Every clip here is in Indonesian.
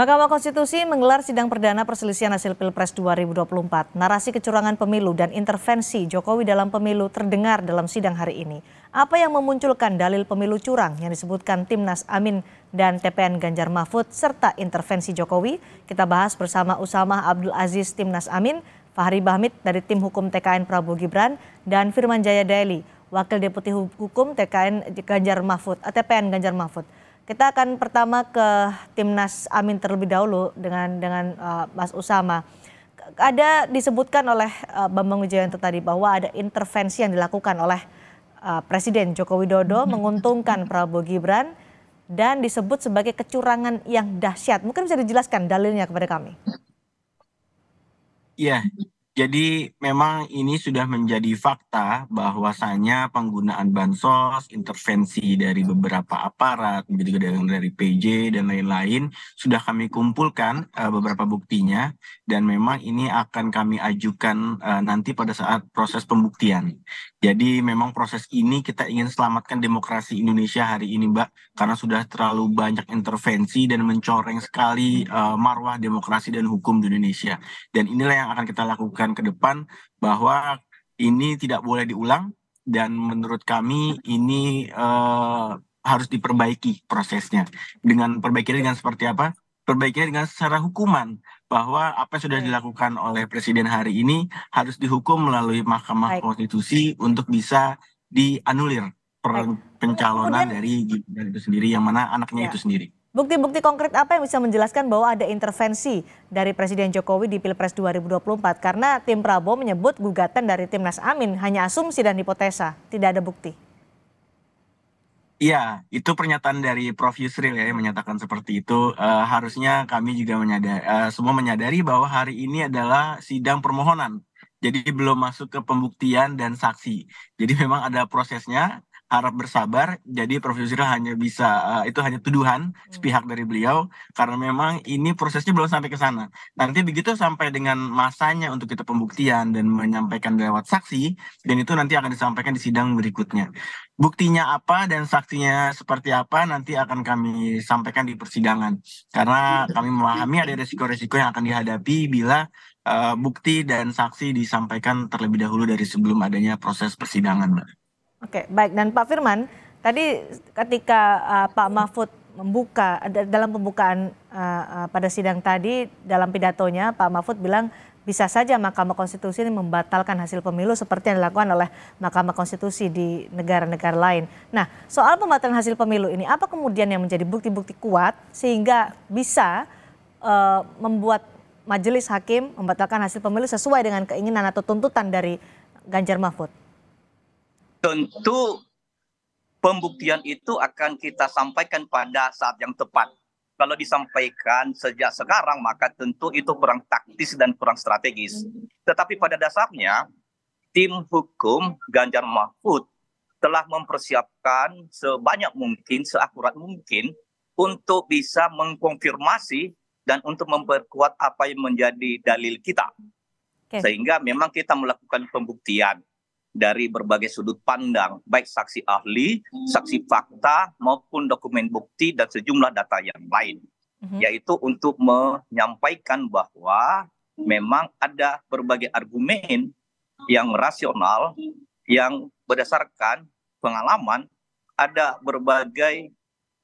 Mahkamah Konstitusi menggelar sidang perdana perselisihan hasil Pilpres 2024. Narasi kecurangan pemilu dan intervensi Jokowi dalam pemilu terdengar dalam sidang hari ini. Apa yang memunculkan dalil pemilu curang yang disebutkan Timnas Amin dan TPN Ganjar Mahfud serta intervensi Jokowi? Kita bahas bersama Usama Abdul Aziz Timnas Amin, Fahri Bahmit dari Tim Hukum TKN Prabowo Gibran, dan Firman Jaya Daeli, Wakil Deputi Hukum TKN Ganjar Mahfud, eh, TPN Ganjar Mahfud. Kita akan pertama ke timnas Amin terlebih dahulu dengan dengan uh, Mas Usama. Ada disebutkan oleh uh, Bambang Wijayanto tadi bahwa ada intervensi yang dilakukan oleh uh, Presiden Joko Widodo mhm. menguntungkan Prabowo Gibran dan disebut sebagai kecurangan yang dahsyat. Mungkin bisa dijelaskan dalilnya kepada kami. Iya, jadi memang ini sudah menjadi fakta bahwasanya penggunaan bansos, intervensi dari beberapa aparat, begitu dari PJ dan lain-lain sudah kami kumpulkan uh, beberapa buktinya dan memang ini akan kami ajukan uh, nanti pada saat proses pembuktian. Jadi memang proses ini kita ingin selamatkan demokrasi Indonesia hari ini, Mbak, karena sudah terlalu banyak intervensi dan mencoreng sekali uh, marwah demokrasi dan hukum di Indonesia. Dan inilah yang akan kita lakukan lakukan ke depan bahwa ini tidak boleh diulang dan menurut kami ini uh, harus diperbaiki prosesnya. Dengan perbaiki dengan seperti apa? perbaiknya dengan secara hukuman bahwa apa yang sudah dilakukan oleh presiden hari ini harus dihukum melalui Mahkamah Baik. Konstitusi untuk bisa dianulir pencalonan dari Gibran itu sendiri yang mana anaknya ya. itu sendiri. Bukti-bukti konkret apa yang bisa menjelaskan bahwa ada intervensi dari Presiden Jokowi di Pilpres 2024? Karena tim Prabowo menyebut gugatan dari Timnas Amin hanya asumsi dan hipotesa, tidak ada bukti. Iya, itu pernyataan dari Prof. Yusril ya yang menyatakan seperti itu. E, harusnya kami juga menyadari, e, eh, semua menyadari bahwa hari ini adalah sidang permohonan. Jadi belum masuk ke pembuktian dan saksi. Jadi memang ada prosesnya, Harap bersabar. Jadi Prof Yusril hanya bisa uh, itu hanya tuduhan hmm. sepihak dari beliau karena memang ini prosesnya belum sampai ke sana. Nanti begitu sampai dengan masanya untuk kita pembuktian dan menyampaikan lewat saksi dan itu nanti akan disampaikan di sidang berikutnya. Buktinya apa dan saksinya seperti apa nanti akan kami sampaikan di persidangan karena kami memahami ada resiko-resiko yang akan dihadapi bila uh, bukti dan saksi disampaikan terlebih dahulu dari sebelum adanya proses persidangan, Mbak. Oke, baik. Dan Pak Firman, tadi ketika uh, Pak Mahfud membuka dalam pembukaan uh, uh, pada sidang tadi dalam pidatonya Pak Mahfud bilang bisa saja Mahkamah Konstitusi ini membatalkan hasil pemilu seperti yang dilakukan oleh Mahkamah Konstitusi di negara-negara lain. Nah, soal pembatalan hasil pemilu ini apa kemudian yang menjadi bukti-bukti kuat sehingga bisa uh, membuat majelis hakim membatalkan hasil pemilu sesuai dengan keinginan atau tuntutan dari Ganjar Mahfud? tentu pembuktian itu akan kita sampaikan pada saat yang tepat. Kalau disampaikan sejak sekarang, maka tentu itu kurang taktis dan kurang strategis. Tetapi pada dasarnya, tim hukum Ganjar Mahfud telah mempersiapkan sebanyak mungkin, seakurat mungkin, untuk bisa mengkonfirmasi dan untuk memperkuat apa yang menjadi dalil kita. Okay. Sehingga memang kita melakukan pembuktian dari berbagai sudut pandang, baik saksi ahli, saksi hmm. fakta, maupun dokumen bukti dan sejumlah data yang lain. Hmm. Yaitu untuk menyampaikan bahwa hmm. memang ada berbagai argumen yang rasional, yang berdasarkan pengalaman, ada berbagai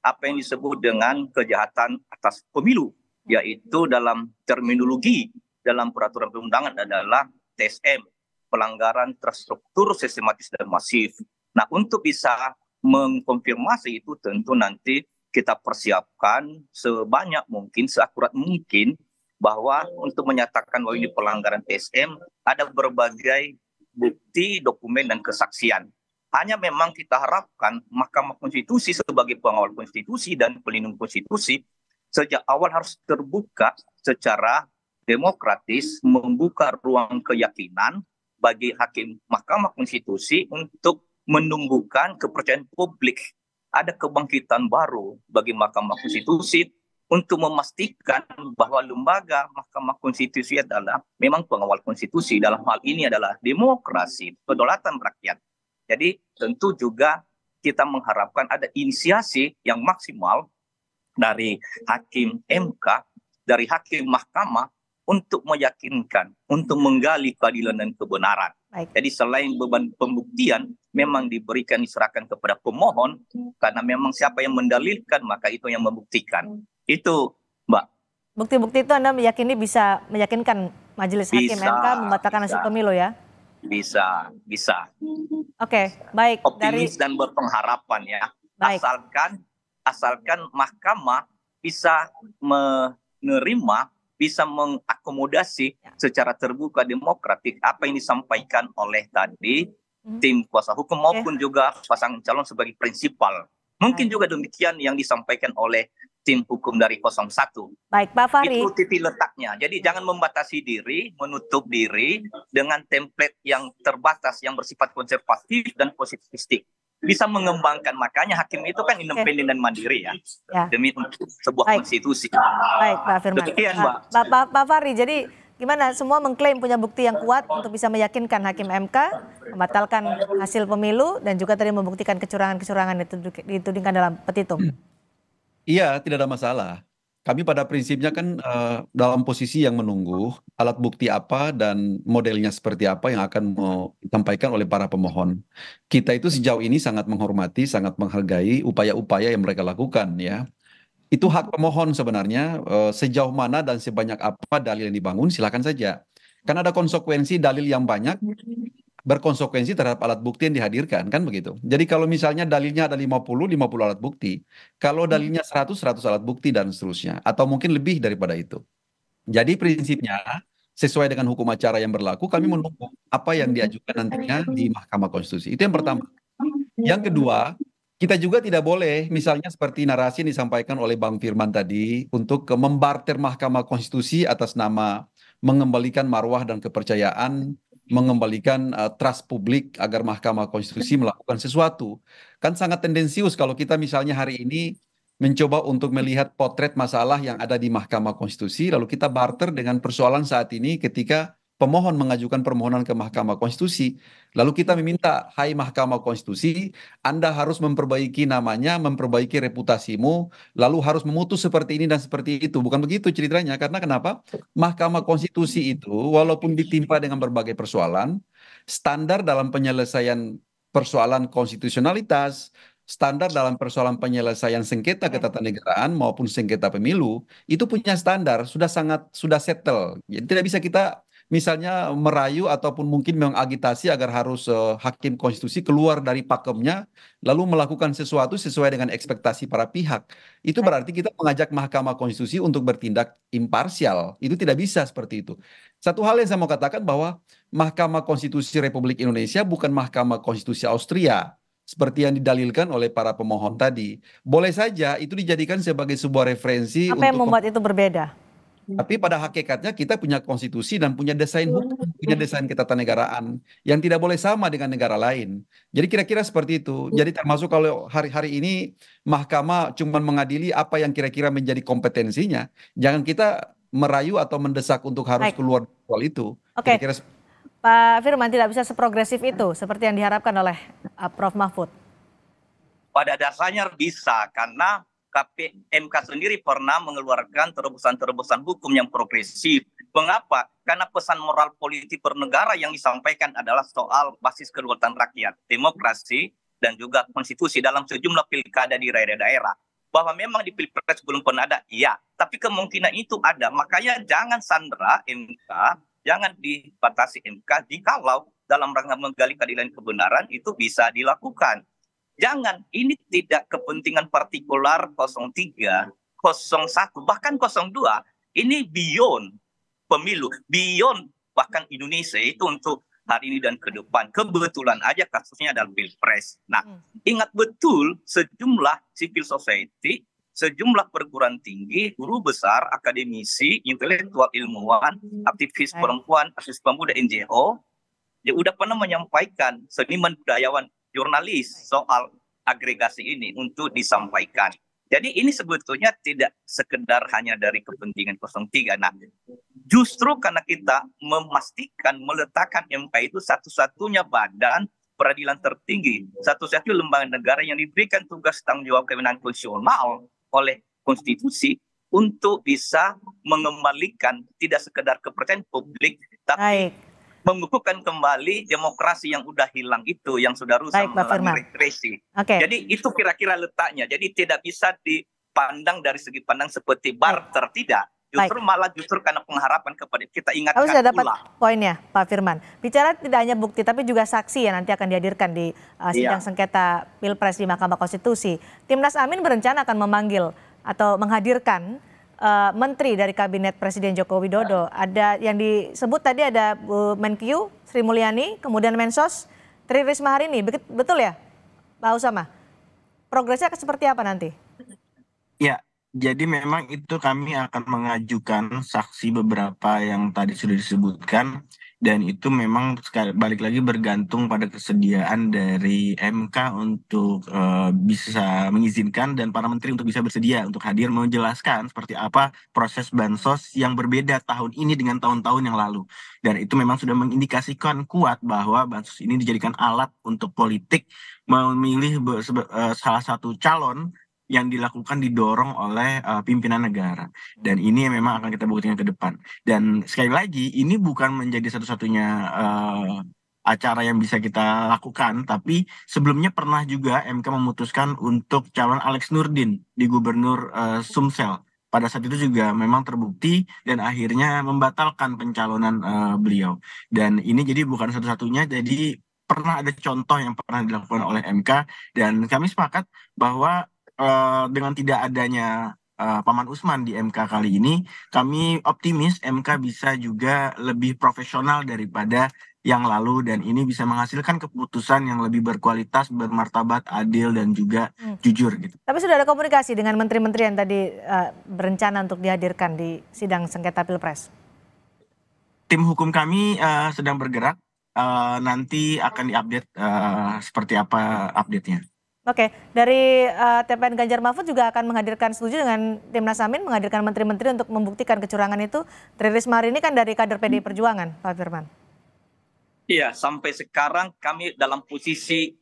apa yang disebut dengan kejahatan atas pemilu, yaitu dalam terminologi dalam peraturan perundangan adalah TSM pelanggaran terstruktur, sistematis, dan masif. Nah, untuk bisa mengkonfirmasi itu tentu nanti kita persiapkan sebanyak mungkin, seakurat mungkin, bahwa untuk menyatakan bahwa ini pelanggaran TSM ada berbagai bukti, dokumen, dan kesaksian. Hanya memang kita harapkan Mahkamah Konstitusi sebagai pengawal konstitusi dan pelindung konstitusi sejak awal harus terbuka secara demokratis, membuka ruang keyakinan, bagi hakim Mahkamah Konstitusi untuk menumbuhkan kepercayaan publik. Ada kebangkitan baru bagi Mahkamah Konstitusi untuk memastikan bahwa lembaga Mahkamah Konstitusi adalah memang pengawal konstitusi dalam hal ini adalah demokrasi, kedaulatan rakyat. Jadi tentu juga kita mengharapkan ada inisiasi yang maksimal dari hakim MK, dari hakim mahkamah untuk meyakinkan, untuk menggali keadilan dan kebenaran. Baik. Jadi selain beban pembuktian memang diberikan diserahkan kepada pemohon karena memang siapa yang mendalilkan maka itu yang membuktikan. Hmm. Itu, Mbak. Bukti-bukti itu Anda meyakini bisa meyakinkan majelis hakim bisa, MK membatalkan hasil pemilu ya? Bisa, bisa. Oke, okay, baik. Optimis dari... dan berpengharapan ya. Baik. Asalkan asalkan mahkamah bisa menerima bisa mengakomodasi ya. secara terbuka demokratik apa yang disampaikan oleh tadi hmm. tim kuasa hukum maupun okay. Ya. juga pasangan calon sebagai prinsipal. Mungkin juga demikian yang disampaikan oleh tim hukum dari 01. Baik, Pak Fahri. Itu titik letaknya. Jadi jangan membatasi diri, menutup diri dengan template yang terbatas yang bersifat konservatif dan positivistik bisa mengembangkan makanya hakim itu kan independen okay. dan mandiri ya, ya. demi untuk sebuah Baik. konstitusi. Baik Pak Firman. Demikian, Pak. Pak, Pak, Pak Fahri, jadi gimana semua mengklaim punya bukti yang kuat untuk bisa meyakinkan hakim MK membatalkan hasil pemilu dan juga tadi membuktikan kecurangan-kecurangan itu ditudingkan dalam petitum. Iya, tidak ada masalah. Kami pada prinsipnya kan uh, dalam posisi yang menunggu alat bukti apa dan modelnya seperti apa yang akan disampaikan oleh para pemohon. Kita itu sejauh ini sangat menghormati, sangat menghargai upaya-upaya yang mereka lakukan ya. Itu hak pemohon sebenarnya uh, sejauh mana dan sebanyak apa dalil yang dibangun silakan saja. Karena ada konsekuensi dalil yang banyak berkonsekuensi terhadap alat bukti yang dihadirkan kan begitu. Jadi kalau misalnya dalilnya ada 50, 50 alat bukti. Kalau hmm. dalilnya 100, 100 alat bukti dan seterusnya atau mungkin lebih daripada itu. Jadi prinsipnya sesuai dengan hukum acara yang berlaku kami hmm. menunggu apa yang hmm. diajukan nantinya iya. di Mahkamah Konstitusi. Itu yang pertama. Yang kedua, kita juga tidak boleh misalnya seperti narasi yang disampaikan oleh Bang Firman tadi untuk membarter Mahkamah Konstitusi atas nama mengembalikan marwah dan kepercayaan mengembalikan uh, trust publik agar Mahkamah Konstitusi melakukan sesuatu. Kan sangat tendensius kalau kita misalnya hari ini mencoba untuk melihat potret masalah yang ada di Mahkamah Konstitusi lalu kita barter dengan persoalan saat ini ketika pemohon mengajukan permohonan ke Mahkamah Konstitusi, lalu kita meminta, "Hai Mahkamah Konstitusi, Anda harus memperbaiki namanya, memperbaiki reputasimu, lalu harus memutus seperti ini dan seperti itu." Bukan begitu ceritanya, karena kenapa? Mahkamah Konstitusi itu walaupun ditimpa dengan berbagai persoalan, standar dalam penyelesaian persoalan konstitusionalitas, standar dalam persoalan penyelesaian sengketa ketatanegaraan maupun sengketa pemilu itu punya standar sudah sangat sudah settle. Jadi tidak bisa kita misalnya merayu ataupun mungkin memang agitasi agar harus uh, hakim konstitusi keluar dari pakemnya lalu melakukan sesuatu sesuai dengan ekspektasi para pihak. Itu berarti kita mengajak Mahkamah Konstitusi untuk bertindak imparsial. Itu tidak bisa seperti itu. Satu hal yang saya mau katakan bahwa Mahkamah Konstitusi Republik Indonesia bukan Mahkamah Konstitusi Austria seperti yang didalilkan oleh para pemohon tadi. Boleh saja itu dijadikan sebagai sebuah referensi Apa yang untuk membuat itu berbeda? Hmm. Tapi pada hakikatnya kita punya konstitusi dan punya desain hukum, punya desain ketatanegaraan yang tidak boleh sama dengan negara lain. Jadi kira-kira seperti itu. Jadi termasuk kalau hari-hari ini mahkamah cuma mengadili apa yang kira-kira menjadi kompetensinya, jangan kita merayu atau mendesak untuk harus keluar soal itu. Oke. Okay. Pak Firman tidak bisa seprogresif itu seperti yang diharapkan oleh eh, Prof Mahfud. Pada dasarnya bisa karena tapi MK sendiri pernah mengeluarkan terobosan-terobosan hukum yang progresif. Mengapa? Karena pesan moral politik bernegara yang disampaikan adalah soal basis kedaulatan rakyat, demokrasi, dan juga konstitusi dalam sejumlah pilkada di daerah-daerah. Bahwa memang di pilpres belum pernah ada, iya. Tapi kemungkinan itu ada. Makanya jangan sandra MK, jangan dibatasi MK jikalau dalam rangka menggali keadilan kebenaran itu bisa dilakukan Jangan, ini tidak kepentingan partikular 03, 01, bahkan 02. Ini beyond pemilu, beyond bahkan Indonesia itu untuk hari ini dan ke depan. Kebetulan aja kasusnya adalah Pilpres. Nah, hmm. ingat betul sejumlah civil society, sejumlah perguruan tinggi, guru besar, akademisi, intelektual ilmuwan, aktivis perempuan, aktivis pemuda NGO, ya udah pernah menyampaikan seniman budayawan jurnalis soal agregasi ini untuk disampaikan. Jadi ini sebetulnya tidak sekedar hanya dari kepentingan 03. Nah, justru karena kita memastikan meletakkan MK itu satu-satunya badan peradilan tertinggi, satu-satunya lembaga negara yang diberikan tugas tanggung jawab kewenangan konstitusional oleh konstitusi untuk bisa mengembalikan tidak sekedar kepercayaan publik, tapi Baik mengukuhkan kembali demokrasi yang udah hilang itu yang sudah rusak melalui represi. Okay. Jadi itu kira-kira letaknya. Jadi tidak bisa dipandang dari segi pandang seperti barter Baik. tidak. Justru Baik. malah justru karena pengharapan kepada kita ingatkan Aku sudah dapat pula. poinnya Pak Firman. Bicara tidak hanya bukti tapi juga saksi ya nanti akan dihadirkan di uh, iya. sidang yeah. sengketa Pilpres di Mahkamah Konstitusi. Timnas Amin berencana akan memanggil atau menghadirkan uh, menteri dari kabinet Presiden Joko Widodo. Ada yang disebut tadi ada Bu Menkyu Sri Mulyani, kemudian Mensos Tri Risma hari ini. Betul ya, Pak Usama? Progresnya seperti apa nanti? Ya, jadi memang itu kami akan mengajukan saksi beberapa yang tadi sudah disebutkan dan itu memang balik lagi bergantung pada kesediaan dari MK untuk uh, bisa mengizinkan dan para menteri untuk bisa bersedia untuk hadir menjelaskan seperti apa proses bansos yang berbeda tahun ini dengan tahun-tahun yang lalu dan itu memang sudah mengindikasikan kuat bahwa bansos ini dijadikan alat untuk politik memilih eh, salah satu calon yang dilakukan didorong oleh uh, pimpinan negara dan ini memang akan kita buktikan ke depan dan sekali lagi ini bukan menjadi satu-satunya uh, acara yang bisa kita lakukan tapi sebelumnya pernah juga MK memutuskan untuk calon Alex Nurdin di gubernur uh, Sumsel pada saat itu juga memang terbukti dan akhirnya membatalkan pencalonan uh, beliau dan ini jadi bukan satu-satunya jadi pernah ada contoh yang pernah dilakukan oleh MK dan kami sepakat bahwa Eh, dengan tidak adanya uh, Paman Usman di MK kali ini, kami optimis MK bisa juga lebih profesional daripada yang lalu dan ini bisa menghasilkan keputusan yang lebih berkualitas, bermartabat, adil dan juga hmm. jujur gitu. Tapi sudah ada komunikasi dengan menteri-menteri yang tadi uh, berencana untuk dihadirkan di sidang sengketa Pilpres. Tim hukum kami uh, sedang bergerak, uh, nanti akan diupdate uh, seperti apa update-nya. Oke, dari uh, eh, TPN Ganjar Mahfud juga akan menghadirkan setuju dengan Timnas Amin menghadirkan menteri-menteri untuk membuktikan kecurangan itu. Tri hari ini kan dari kader PDI Perjuangan, Pak Firman. Iya, sampai sekarang kami dalam posisi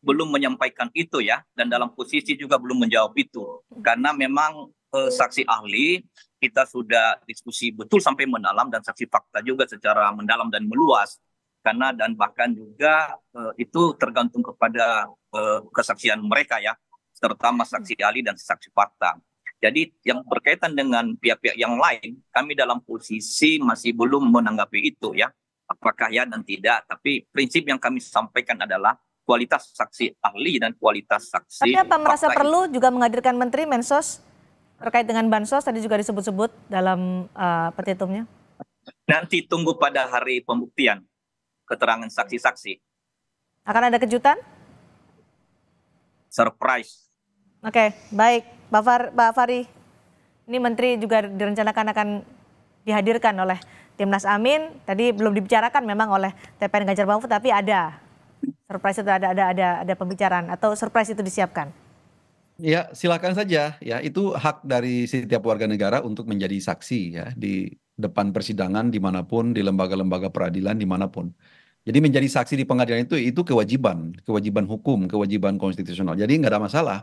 belum menyampaikan itu ya, dan dalam posisi juga belum menjawab itu. Karena memang uh, saksi ahli kita sudah diskusi betul sampai mendalam dan saksi fakta juga secara mendalam dan meluas karena dan bahkan juga uh, itu tergantung kepada uh, kesaksian mereka ya, terutama saksi hmm. ahli dan saksi fakta. Jadi yang berkaitan dengan pihak-pihak yang lain, kami dalam posisi masih belum menanggapi itu ya, apakah ya dan tidak. Tapi prinsip yang kami sampaikan adalah kualitas saksi ahli dan kualitas saksi. Tapi apa merasa perlu juga menghadirkan Menteri Mensos terkait dengan bansos tadi juga disebut-sebut dalam uh, petitumnya? Nanti tunggu pada hari pembuktian keterangan saksi-saksi. Akan ada kejutan? Surprise. Oke, okay, baik. Pak, Far, Fari, ini Menteri juga direncanakan akan dihadirkan oleh Timnas Amin. Tadi belum dibicarakan memang oleh TPN Ganjar Mahfud, tapi ada surprise itu ada ada ada ada pembicaraan atau surprise itu disiapkan. Ya, silakan saja. Ya, itu hak dari setiap warga negara untuk menjadi saksi ya di depan persidangan dimanapun, di lembaga-lembaga peradilan dimanapun. Jadi menjadi saksi di pengadilan itu itu kewajiban, kewajiban hukum, kewajiban konstitusional. Jadi nggak ada masalah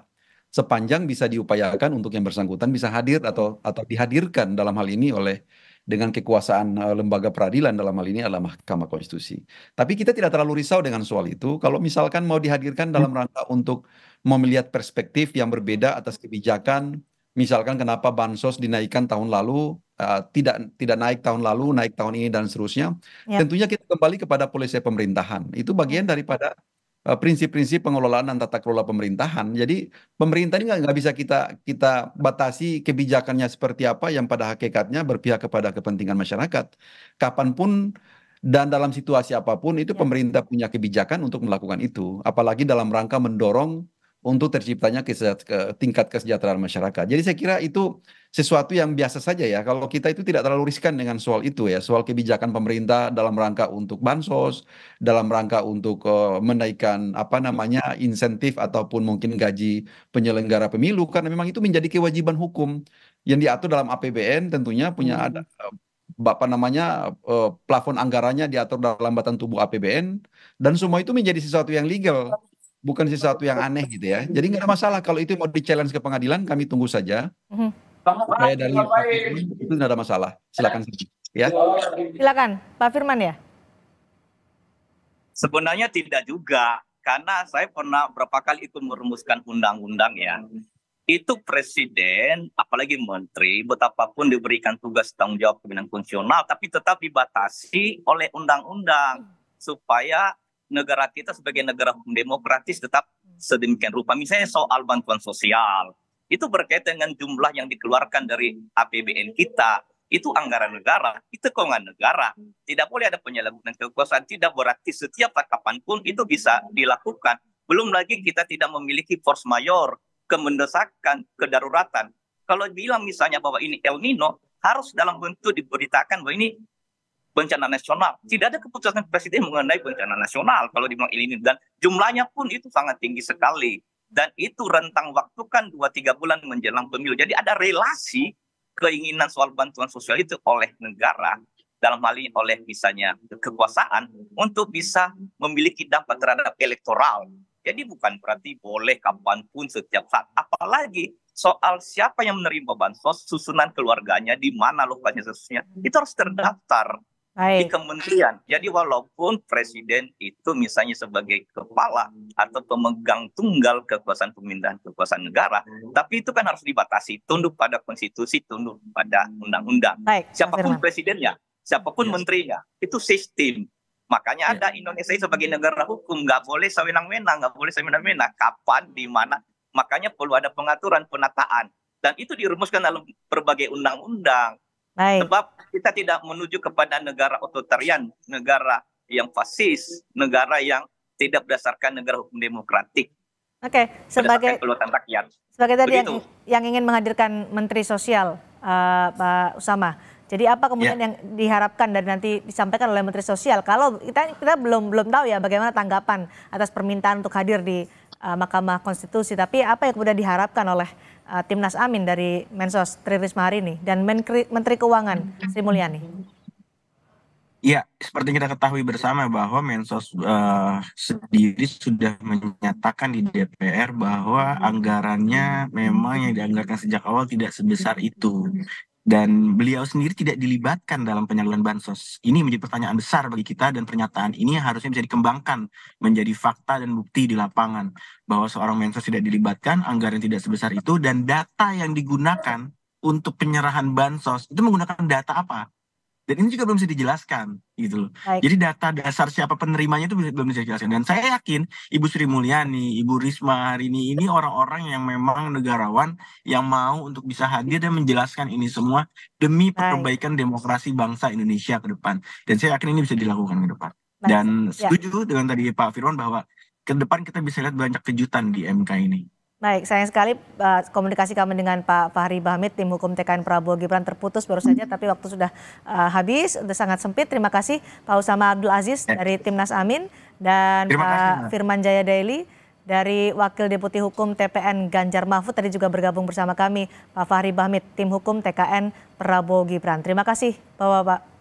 sepanjang bisa diupayakan untuk yang bersangkutan bisa hadir atau atau dihadirkan dalam hal ini oleh dengan kekuasaan eh, lembaga peradilan dalam hal ini adalah Mahkamah Konstitusi. Tapi kita tidak terlalu risau dengan soal itu. Kalau misalkan mau dihadirkan dalam hmm. rangka untuk melihat perspektif yang berbeda atas kebijakan, misalkan kenapa bansos dinaikkan tahun lalu Eh, tidak tidak naik tahun lalu, naik tahun ini dan seterusnya. Ya. Tentunya kita kembali kepada polisi pemerintahan. Itu bagian ya. daripada eh, prinsip-prinsip pengelolaan dan tata kelola pemerintahan. Jadi pemerintah ini nggak bisa kita kita batasi kebijakannya seperti apa yang pada hakikatnya berpihak kepada kepentingan masyarakat. Kapanpun dan dalam situasi apapun itu ya. pemerintah punya kebijakan untuk melakukan itu. Apalagi dalam rangka mendorong untuk terciptanya tingkat kesejahteraan masyarakat. Jadi saya kira itu sesuatu yang biasa saja ya. Kalau kita itu tidak terlalu riskan dengan soal itu ya, soal kebijakan pemerintah dalam rangka untuk bansos, dalam rangka untuk eh, menaikkan apa namanya insentif ataupun mungkin gaji penyelenggara pemilu karena memang itu menjadi kewajiban hukum yang diatur dalam APBN tentunya punya hmm. ada eh, apa namanya eh, plafon anggarannya diatur dalam lambatan tubuh APBN dan semua itu menjadi sesuatu yang legal bukan sesuatu yang aneh gitu ya. Jadi nggak ada masalah kalau itu mau di challenge ke pengadilan, kami tunggu saja. Mhm. Saya dari Pak Firman itu nggak ada masalah. Silakan ya. Silakan Pak Firman ya. Sebenarnya tidak juga, karena saya pernah berapa kali ikut merumuskan undang-undang ya. Itu presiden, apalagi menteri, betapapun diberikan tugas tanggung jawab pembinaan fungsional, tapi tetap dibatasi oleh undang-undang supaya negara kita sebagai negara hukum demokratis tetap hmm. sedemikian rupa. Misalnya soal bantuan sosial, itu berkaitan dengan jumlah yang dikeluarkan dari APBN kita, itu anggaran negara, itu keuangan negara. Tidak boleh ada penyalahgunaan kekuasaan, tidak berarti setiap pun itu bisa dilakukan. Belum lagi kita tidak memiliki force mayor, kemendesakan, kedaruratan. Kalau bilang misalnya bahwa ini El Nino, harus dalam bentuk diberitakan bahwa ini bencana nasional. Tidak ada keputusan presiden mengenai bencana nasional kalau di malam ini dan jumlahnya pun itu sangat tinggi sekali dan itu rentang waktu kan 2 3 bulan menjelang pemilu. Jadi ada relasi keinginan soal bantuan sosial itu oleh negara dalam hal ini oleh misalnya kekuasaan untuk bisa memiliki dampak terhadap elektoral. Jadi bukan berarti boleh kapanpun setiap saat. Apalagi soal siapa yang menerima bansos, susunan keluarganya, di mana lokasinya, itu harus terdaftar. Baik. di kementerian. Jadi walaupun presiden itu misalnya sebagai kepala atau pemegang tunggal kekuasaan pemindahan kekuasaan negara, tapi itu kan harus dibatasi, tunduk pada konstitusi, tunduk pada undang-undang. Siapapun presidennya, siapapun yes. menterinya, itu sistem. Makanya ada Indonesia sebagai negara hukum, nggak boleh sewenang-wenang, nggak boleh sewenang-wenang. Kapan, di mana? Makanya perlu ada pengaturan penataan, dan itu dirumuskan dalam berbagai undang-undang Baik. Sebab kita tidak menuju kepada negara otoritarian, negara yang fasis, negara yang tidak berdasarkan negara hukum demokratik. Oke, sebagai rakyat. Sebagai tadi yang, yang ingin menghadirkan Menteri Sosial uh, Pak Usama. Jadi apa kemudian ya. yang diharapkan dan nanti disampaikan oleh Menteri Sosial? Kalau kita kita belum belum tahu ya bagaimana tanggapan atas permintaan untuk hadir di uh, Mahkamah Konstitusi. Tapi apa yang kemudian diharapkan oleh uh, Timnas Amin dari Mensos Tri Risma hari ini dan Menkri, Menteri Keuangan Sri Mulyani? Ya, seperti kita ketahui bersama bahwa Mensos uh, sendiri sudah menyatakan di DPR bahwa anggarannya memang yang dianggarkan sejak awal tidak sebesar itu dan beliau sendiri tidak dilibatkan dalam penyaluran bansos. Ini menjadi pertanyaan besar bagi kita dan pernyataan ini harusnya bisa dikembangkan menjadi fakta dan bukti di lapangan bahwa seorang mensos tidak dilibatkan, anggaran tidak sebesar itu dan data yang digunakan untuk penyerahan bansos itu menggunakan data apa? Dan ini juga belum bisa dijelaskan gitu loh. Baik. Jadi data dasar siapa penerimanya itu belum bisa dijelaskan. Dan saya yakin Ibu Sri Mulyani, Ibu Risma hari ini ini orang-orang yang memang negarawan yang mau untuk bisa hadir dan menjelaskan ini semua demi perbaikan demokrasi bangsa Indonesia ke depan. Dan saya yakin ini bisa dilakukan ke depan. Baik. Dan ya. setuju ya. dengan tadi Pak Firman bahwa ke depan kita bisa lihat banyak kejutan di MK ini. Baik, sayang sekali uh, komunikasi kami dengan Pak Fahri Bahmit, tim hukum TKN Prabowo Gibran terputus baru saja, hmm. tapi waktu sudah uh, habis, sudah sangat sempit. Terima kasih Pak Usama Abdul Aziz ya. dari Timnas Amin dan Terima Pak eh, Firman Jaya Daily dari Wakil Deputi Hukum TPN Ganjar Mahfud tadi juga bergabung bersama kami Pak Fahri Bahmit, tim hukum TKN Prabowo Gibran. Terima kasih Bapak-Bapak.